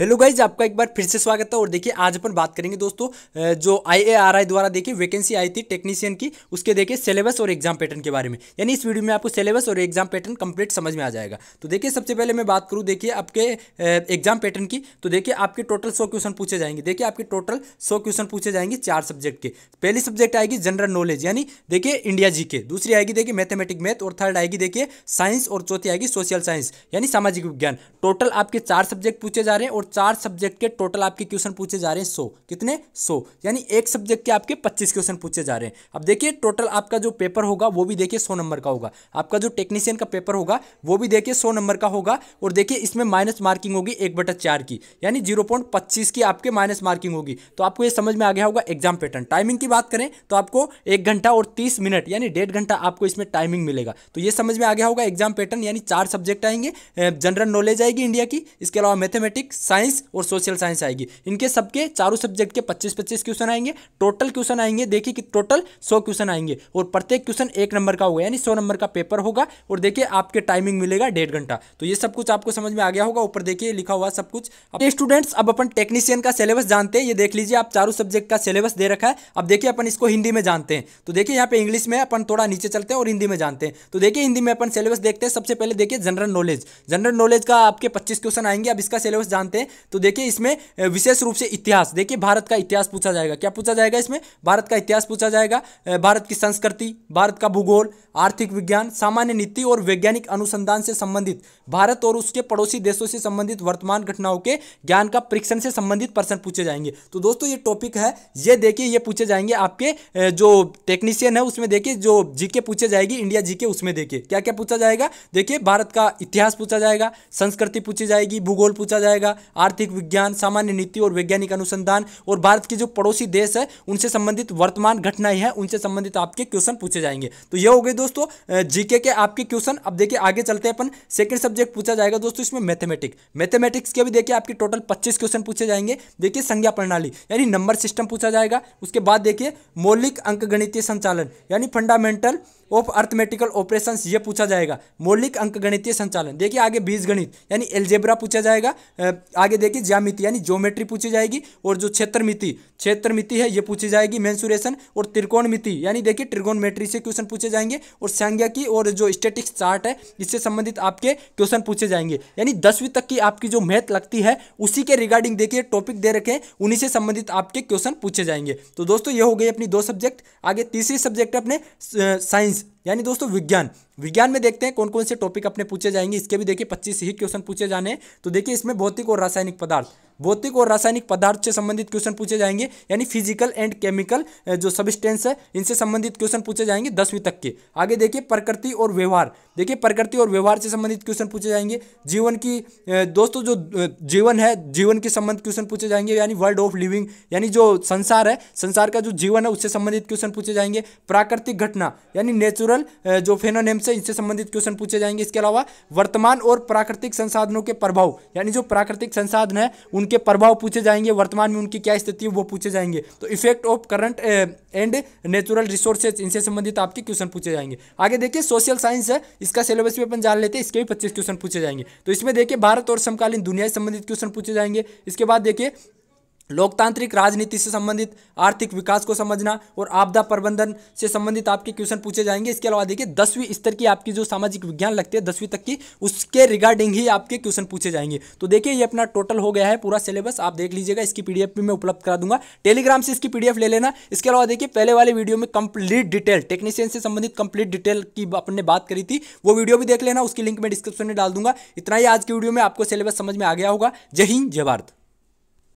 hello guys आपका एक बार फिर से स्वागत है और देखिए आज अपन बात करेंगे दोस्तों जो आईएआरआई द्वारा देखिए वैकेंसी आई थी टेक्नीशियन की उसके देखिए सिलेबस और एग्जाम पैटर्न के बारे में यानी इस वीडियो में आपको सिलेबस और एग्जाम पैटर्न कंप्लीट समझ में आ जाएगा तो देखिए सबसे पहले मैं बात करूँ देखिए आपके एग्जाम पैटर्न की तो देखिए आपके टोटल सौ क्वेश्चन पूछे जाएंगे देखिए आपके टोटल सौ क्वेश्चन पूछे जाएंगे चार सब्जेक्ट के पहली सब्जेक्ट आएगी जनरल नॉलेज यानी देखिए इंडिया जी के दूसरी आएगी देखिए मैथमेटिक मैथ और थर्ड आएगी देखिए साइंस और चौथी आएगी सोशल साइंस यानी सामाजिक विज्ञान टोटल आपके चार सब्जेक्ट पूछे जा रहे हैं और चार सब्जेक्ट के टोटल आपके क्वेश्चन पूछे जा रहे हैं सौ कितने सौ यानी एक सब्जेक्ट के आपके पच्चीस क्वेश्चन पूछे जा रहे हैं अब देखिए टोटल आपका जो पेपर होगा वो भी देखिए सौ नंबर का होगा आपका जो टेक्नीशियन का पेपर होगा वो भी देखिए सौ नंबर का होगा और देखिए इसमें माइनस मार्किंग होगी एक बटा चार की यानी जीरो पॉइंट पच्चीस की आपके माइनस मार्किंग होगी तो आपको ये समझ में आ गया होगा एग्जाम पैटर्न टाइमिंग की बात करें तो आपको एक घंटा और तीस मिनट यानी डेढ़ घंटा आपको इसमें टाइमिंग मिलेगा तो ये समझ में आ गया होगा एग्जाम पैटर्न यानी चार सब्जेक्ट आएंगे जनरल नॉलेज आएगी इंडिया की इसके अलावा मैथमेटिक्स साइंस और सोशल साइंस आएगी इनके सबके चारों सब्जेक्ट के पच्चीस पच्चीस क्वेश्चन आएंगे टोटल क्वेश्चन आएंगे देखिए कि टोटल सौ क्वेश्चन आएंगे और प्रत्येक क्वेश्चन एक नंबर का होगा यानी सौ नंबर का पेपर होगा और देखिए आपके टाइमिंग मिलेगा डेढ़ घंटा तो ये सब कुछ आपको समझ में आ गया होगा ऊपर देखिए लिखा हुआ सब कुछ स्टूडेंट्स अब अपन टेक्नीशियन का सिलेबस जानते हैं ये देख लीजिए आप चारों सब्जेक्ट का सिलेबस दे रखा है अब देखिए अपन इसको हिंदी में जानते हैं तो देखिए यहाँ पे इंग्लिश में अपन थोड़ा नीचे चलते हैं और हिंदी में जानते हैं तो देखिए हिंदी में अपन सिलेबस देखते हैं सबसे पहले देखिए जनरल नॉलेज जनरल नॉलेज का आपके पच्चीस क्वेश्चन आएंगे अब इसका सिलेबस जानते हैं हैं तो देखिए इसमें विशेष रूप से इतिहास देखिए भारत का इतिहास पूछा जाएगा क्या पूछा जाएगा इसमें भारत का इतिहास पूछा जाएगा भारत की संस्कृति भारत का भूगोल आर्थिक विज्ञान सामान्य नीति और वैज्ञानिक अनुसंधान से संबंधित भारत और उसके पड़ोसी देशों से संबंधित वर्तमान घटनाओं के ज्ञान का परीक्षण से संबंधित प्रश्न पूछे जाएंगे तो दोस्तों ये टॉपिक है ये देखिए ये पूछे जाएंगे आपके जो टेक्नीशियन है उसमें देखिए जो जीके पूछे जाएगी इंडिया जीके उसमें देखिए क्या क्या पूछा जाएगा देखिए भारत का इतिहास पूछा जाएगा संस्कृति पूछी जाएगी भूगोल पूछा जाएगा आर्थिक विज्ञान सामान्य नीति और वैज्ञानिक अनुसंधान और भारत के जो पड़ोसी देश है उनसे संबंधित वर्तमान घटनाएं हैं उनसे संबंधित आपके क्वेश्चन पूछे जाएंगे तो ये हो गए दोस्तों जीके के आपके क्वेश्चन अब देखिए आगे चलते हैं अपन सेकंड सब्जेक्ट पूछा जाएगा दोस्तों इसमें मैथमेटिक्स मैथमेटिक्स के भी देखिए आपके टोटल पच्चीस क्वेश्चन पूछे जाएंगे देखिए संज्ञा प्रणाली यानी नंबर सिस्टम पूछा जाएगा उसके बाद देखिए मौलिक अंक संचालन यानी फंडामेंटल ऑफ अर्थमेटिकल ऑपरेशन ये पूछा जाएगा मौलिक अंक गणितीय संचालन देखिए आगे बीज गणित यानी एल्जेब्रा पूछा जाएगा आगे देखिए ज्यामिति यानी ज्योमेट्री पूछी जाएगी और जो क्षेत्र मिति क्षेत्र मिति है ये पूछी जाएगी मैंसुरेशन और त्रिकोण मिति यानी देखिए मेट्री से क्वेश्चन पूछे जाएंगे और संज्ञा की और जो स्टेटिक्स चार्ट है इससे संबंधित आपके क्वेश्चन पूछे जाएंगे यानी दसवीं तक की आपकी जो मैथ लगती है उसी के रिगार्डिंग देखिए टॉपिक दे रखे उन्हीं से संबंधित आपके क्वेश्चन पूछे जाएंगे तो दोस्तों ये हो गई अपनी दो सब्जेक्ट आगे तीसरी सब्जेक्ट है अपने साइंस is यानी दोस्तों विज्ञान विज्ञान में देखते हैं कौन कौन से टॉपिक अपने पूछे जाएंगे इसके भी देखिए पच्चीस ही क्वेश्चन पूछे जाने तो देखिए इसमें भौतिक और रासायनिक पदार्थ भौतिक और रासायनिक पदार्थ से संबंधित क्वेश्चन पूछे जाएंगे यानी फिजिकल एंड केमिकल जो सबिस्टेंस है इनसे संबंधित क्वेश्चन पूछे जाएंगे दसवीं तक के आगे देखिए प्रकृति और व्यवहार देखिए प्रकृति और व्यवहार से संबंधित क्वेश्चन पूछे जाएंगे जीवन की दोस्तों जो जीवन है जीवन के संबंधित क्वेश्चन पूछे जाएंगे यानी वर्ल्ड ऑफ लिविंग यानी जो संसार है संसार का जो जीवन है उससे संबंधित क्वेश्चन पूछे जाएंगे प्राकृतिक घटना यानी नेचुरल नेचुरल जो फेनोनेम्स है इनसे संबंधित क्वेश्चन पूछे जाएंगे इसके अलावा वर्तमान और प्राकृतिक संसाधनों के प्रभाव यानी जो प्राकृतिक संसाधन है उनके प्रभाव पूछे जाएंगे वर्तमान में उनकी क्या स्थिति है वो पूछे जाएंगे तो effect of current and natural resources इनसे संबंधित आपके क्वेश्चन पूछे जाएंगे आगे देखिए सोशल साइंस है इसका सिलेबस भी अपन जान लेते हैं इसके भी पच्चीस क्वेश्चन पूछे जाएंगे तो इसमें देखिए भारत और समकालीन दुनिया से संबंधित क्वेश्चन पूछे जाएंगे इसके बाद देखिए लोकतांत्रिक राजनीति से संबंधित आर्थिक विकास को समझना और आपदा प्रबंधन से संबंधित आपके क्वेश्चन पूछे जाएंगे इसके अलावा देखिए दसवीं स्तर की आपकी जो सामाजिक विज्ञान लगती है दसवीं तक की उसके रिगार्डिंग ही आपके क्वेश्चन पूछे जाएंगे तो देखिए ये अपना टोटल हो गया है पूरा सिलेबस आप देख लीजिएगा इसकी पी भी मैं उपलब्ध करा दूंगा टेलीग्राम से इसकी पी ले लेना इसके अलावा देखिए पहले वाले वीडियो में कंप्लीट डिटेल टेक्नीशियन से संबंधित कंप्लीट डिटेल की अपने बात करी थी वो वीडियो भी देख लेना उसकी लिंक मैं डिस्क्रिप्शन में डाल दूंगा इतना ही आज की वीडियो में आपको सिलेबस समझ में आ गया होगा जय हिंद जय भारत